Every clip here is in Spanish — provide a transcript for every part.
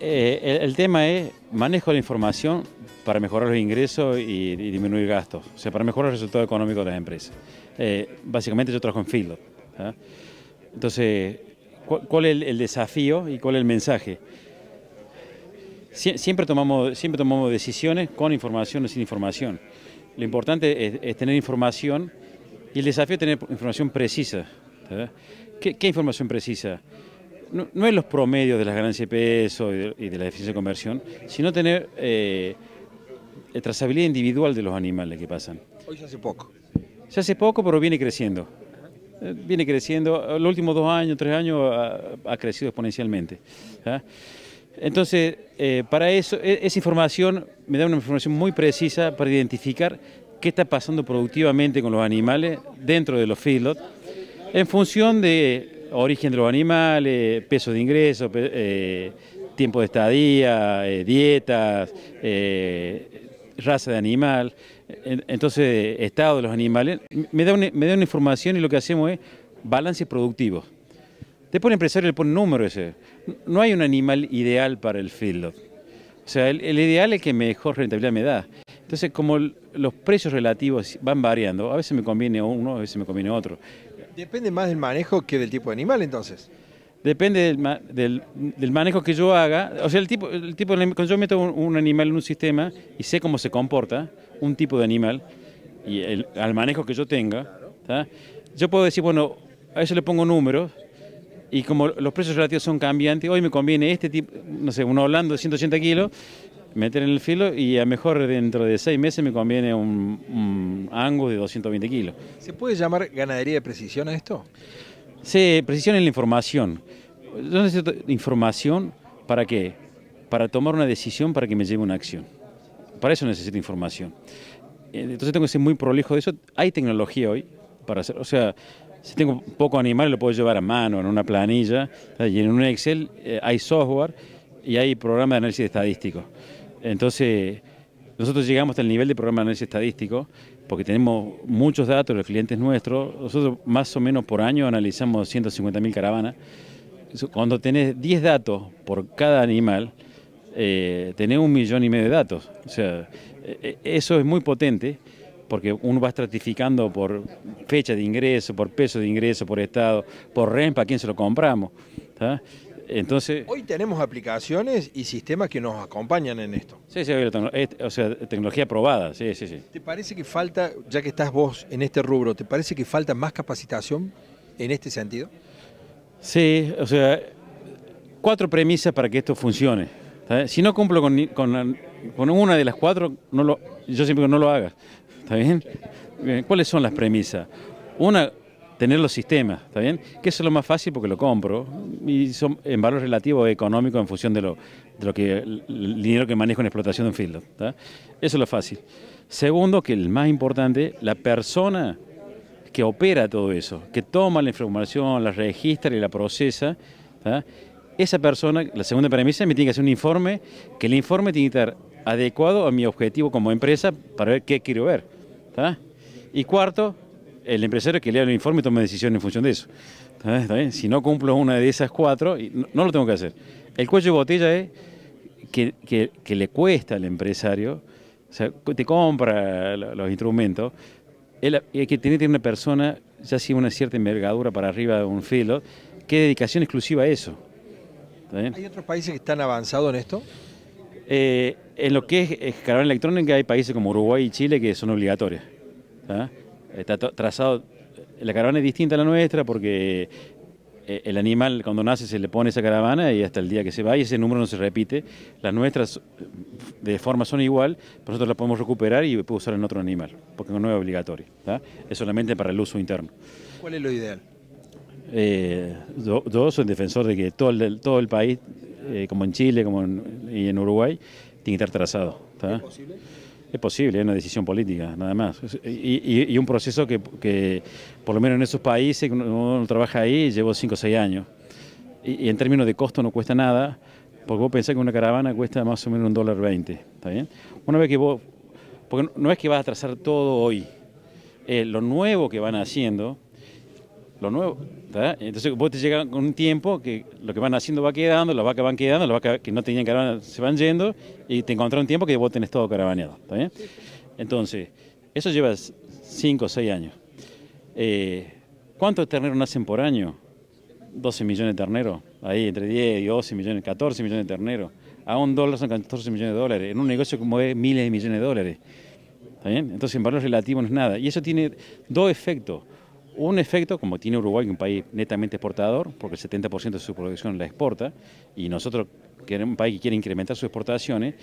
Eh, el, tema es manejo la información para mejorar los ingresos y, disminuir gastos, o sea, para mejorar el resultado económico de las empresas. Eh, básicamente yo trabajo en Field. ¿ah? Entonces, ¿cuál, es el, desafío y cuál es el mensaje? siempre, tomamos, siempre tomamos decisiones con información o sin información. Lo importante es, tener información y el desafío es tener información precisa. ¿Qué información precisa? no, es los promedios de las ganancias de peso y de, la eficiencia de conversión, sino tener eh, la trazabilidad individual de los animales que pasan. Hoy se hace poco. Se hace poco, pero viene creciendo. Eh, viene creciendo, los últimos dos años, tres años ha, crecido exponencialmente. Entonces, eh, para eso, e, esa información me da una información muy precisa para identificar qué está pasando productivamente con los animales dentro de los feedlots en función de origen de los animales, peso de ingreso, eh, tiempo de estadía, eh, dietas, eh, raza de animal, entonces estado de los animales. Me da, una, me da una información y lo que hacemos es balance productivos. Después el empresario le pone número ese. No hay un animal ideal para el feedlot. O sea, el, ideal es que mejor rentabilidad me da. Entonces, como los precios relativos van variando, a veces me conviene uno, a veces me conviene otro. Depende más del manejo que del tipo de animal entonces. Depende del, del, manejo que yo haga. O sea, el tipo, el tipo cuando yo meto un, animal en un sistema y sé cómo se comporta, un tipo de animal, y el, al manejo que yo tenga, yo puedo decir, bueno, a eso le pongo números, y como los precios relativos son cambiantes, hoy me conviene este tipo, no sé, uno hablando de 180 kilos, meter en el filo y a mejor dentro de seis meses me conviene un, angus de 220 kilos. ¿Se puede llamar ganadería de precisión a esto? Sí, precisión en la información. Yo necesito información para qué? Para tomar una decisión para que me lleve una acción. Para eso necesito información. Eh, entonces tengo que ser muy prolijo de eso. Hay tecnología hoy para hacer, o sea, si tengo poco animal lo puedo llevar a mano, en una planilla, y en un Excel eh, hay software y hay programas de análisis estadístico. Entonces, nosotros llegamos hasta el nivel de programa de análisis estadístico, porque tenemos muchos datos de los clientes nuestros. Nosotros más o menos por año analizamos 150.000 caravanas. Cuando tenés 10 datos por cada animal, eh, tenés un millón y medio de datos. O sea, eh, eh, eso es muy potente porque uno va estratificando por fecha de ingreso, por peso de ingreso, por estado, por REMPA, a quién se lo compramos. Entonces, Hoy tenemos aplicaciones y sistemas que nos acompañan en esto. Sí, sí, o sea, tecnología probada, sí, sí, sí. ¿Te parece que falta, ya que estás vos en este rubro, ¿te parece que falta más capacitación en este sentido? Sí, o sea, cuatro premisas para que esto funcione. Si no cumplo con, con, una de las cuatro, yo siempre digo no lo hagas. ¿Está bien? ¿Cuáles son las premisas? Una, tener los sistemas, ¿está bien? Que eso es lo más fácil porque lo compro y son en valor relativo económico en función de lo, que dinero que manejo en explotación de un field. Eso es lo fácil. Segundo, que el más importante, la persona que opera todo eso, que toma la información, la registra y la procesa, esa persona, la segunda premisa, me tiene que hacer un informe, que el informe tiene que estar adecuado a mi objetivo como empresa para ver qué quiero ver. Y cuarto, el empresario que lea el informe y tome decisiones en función de eso. Si no cumplo una de esas cuatro, no, lo tengo que hacer. El cuello de botella es que, le cuesta al empresario, o sea, te compra los instrumentos, hay que tener una persona, ya sea una cierta envergadura para arriba de un filo, que dedicación exclusiva a eso. ¿Hay otros países que están avanzados en esto? Eh, en lo que es escalar electrónica hay países como Uruguay y Chile que son obligatorios. Está trazado, la caravana es distinta a la nuestra porque eh, el animal cuando nace se le pone esa caravana y hasta el día que se va y ese número no se repite. Las nuestras de forma son igual, nosotros las podemos recuperar y usar en otro animal, porque no es obligatorio. Es solamente para el uso interno. ¿Cuál es lo ideal? Eh, yo, soy defensor de que todo el, todo el país, eh, como en Chile como y en Uruguay, tiene que estar trazado. Es posible, es una decisión política, nada más. Y, un proceso que, por lo menos en esos países, uno, trabaja ahí, llevo 5 o 6 años. Y, en términos de costo no cuesta nada, porque vos pensás que una caravana cuesta más o menos un dólar 20, ¿está bien? Una vez que vos, porque no es que vas a trazar todo hoy, lo nuevo que van haciendo lo nuevo. Entonces vos te llegan con un tiempo que lo que van haciendo va quedando, las vacas van quedando, las vacas que no tenían caravana se van yendo y te encuentras un tiempo que vos tenés todo caravaneado. Entonces, eso lleva 5 o 6 años. Eh, ¿Cuántos terneros nacen por año? 12 millones de terneros, ahí entre 10 y 12 millones, 14 millones de terneros. A un dólar son 14 millones de dólares, en un negocio como es miles de millones de dólares. Entonces en valor relativo no es nada. Y eso tiene dos efectos. Un efecto, como tiene Uruguay, un país netamente exportador, porque el 70% de su producción la exporta, y nosotros, que es un país que quiere incrementar sus exportaciones,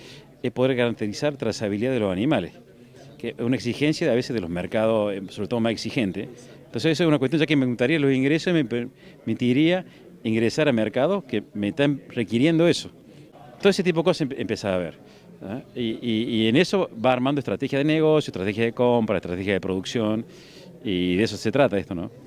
es poder garantizar trazabilidad de los animales, que es una exigencia a veces de los mercados, eh, sobre todo más exigente. Entonces eso es una cuestión ya que me gustaría los ingresos y me permitiría ingresar a mercados que me están requiriendo eso. Todo ese tipo de cosas empezaba a ver. ¿ah? Y, y en eso va armando estrategia de negocio, estrategia de compra, estrategia de producción. Y de eso se trata esto, ¿no?